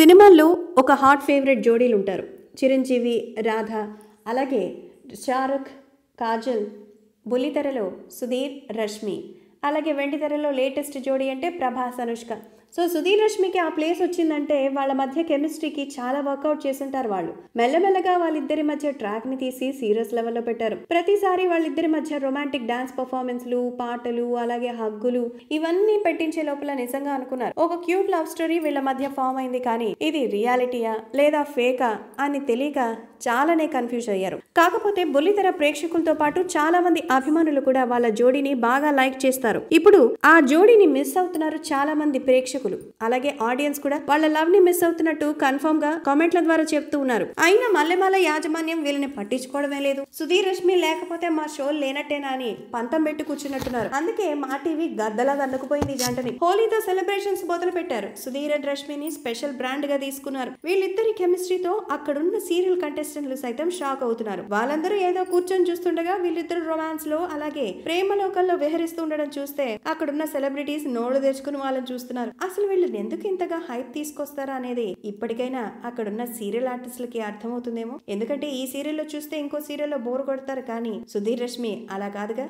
సినిమాల్లో ఒక hot favourite జోడీలు ఉంటారు చిరంజీవి రాధ అలాగే షారుఖ్ కాజల్ బుల్లితెరలో సుధీర్ రష్మి అలాగే వెండితెరలో లేటెస్ట్ జోడీ అంటే ప్రభాస్ అనుష్క సో సుధీర్ రష్మికి ఆ ప్లేస్ వచ్చిందంటే వాళ్ళ మధ్య కెమిస్ట్రీకి చాలా వర్కౌట్ చేసింటారు వాళ్ళు మెల్లమెల్లగా వాళ్ళిద్దరి మధ్య ట్రాక్ ని తీసి సీరియస్ లెవెల్లో పెట్టారు ప్రతిసారి వాళ్ళిద్దరి మధ్య రొమాంటిక్ డాన్స్ పర్ఫార్మెన్స్లు పాటలు అలాగే హగ్గులు ఇవన్నీ పెట్టించే లోపల నిజంగా అనుకున్నారు ఒక క్యూట్ లవ్ స్టోరీ వీళ్ళ మధ్య ఫామ్ అయింది కానీ ఇది రియాలిటీయా లేదా ఫేకా అని తెలియక చాలానే కన్ఫ్యూజ్ అయ్యారు కాకపోతే బుల్లితెర ప్రేక్షకులతో పాటు చాలా మంది అభిమానులు కూడా వాళ్ళ జోడీని బాగా లైక్ చేస్తారు ఇప్పుడు ఆ జోడీని మిస్ అవుతున్నారు చాలా మంది ప్రేక్షకులు ప్రేక్షకులు అలాగే ఆడియన్స్ కూడా వాళ్ళ లవ్ ని మిస్ అవుతున్నట్టు కన్ఫర్మ్ గా కామెంట్ల ద్వారా చెప్తూ ఉన్నారు అయినా మల్లెమాల యాజమాన్యం వీళ్ళని పట్టించుకోవడమే లేదు సుధీర్ రష్మి లేకపోతే మా షో లేనట్టేనా అని పంతం పెట్టి కూర్చున్నట్టున్నారు అందుకే మా టీవీ గద్దలా దన్నుకుపోయింది జంటని హోలీతో సెలబ్రేషన్స్ మొదలు పెట్టారు సుధీర్ అండ్ రష్మిని స్పెషల్ బ్రాండ్ గా తీసుకున్నారు వీళ్ళిద్దరి కెమిస్ట్రీతో అక్కడున్న సీరియల్ కంటెస్టెంట్లు సైతం షాక్ అవుతున్నారు వాళ్ళందరూ ఏదో కూర్చొని చూస్తుండగా వీళ్ళిద్దరు రొమాన్స్ లో అలాగే ప్రేమ లోకల్లో విహరిస్తూ ఉండడం చూస్తే అక్కడున్న సెలబ్రిటీస్ నోళ్లు తెచ్చుకుని వాళ్ళని చూస్తున్నారు అసలు వీళ్ళు ఎందుకు ఇంతగా హైప్ తీసుకొస్తారా అనేది ఇప్పటికైనా అక్కడున్న సీరియల్ ఆర్టిస్టులకి అర్థమవుతుందేమో ఎందుకంటే ఈ సీరియల్లో చూస్తే ఇంకో సీరియల్లో బోర్ కొడతారు కానీ సుధీర్ రష్మి అలా కాదుగా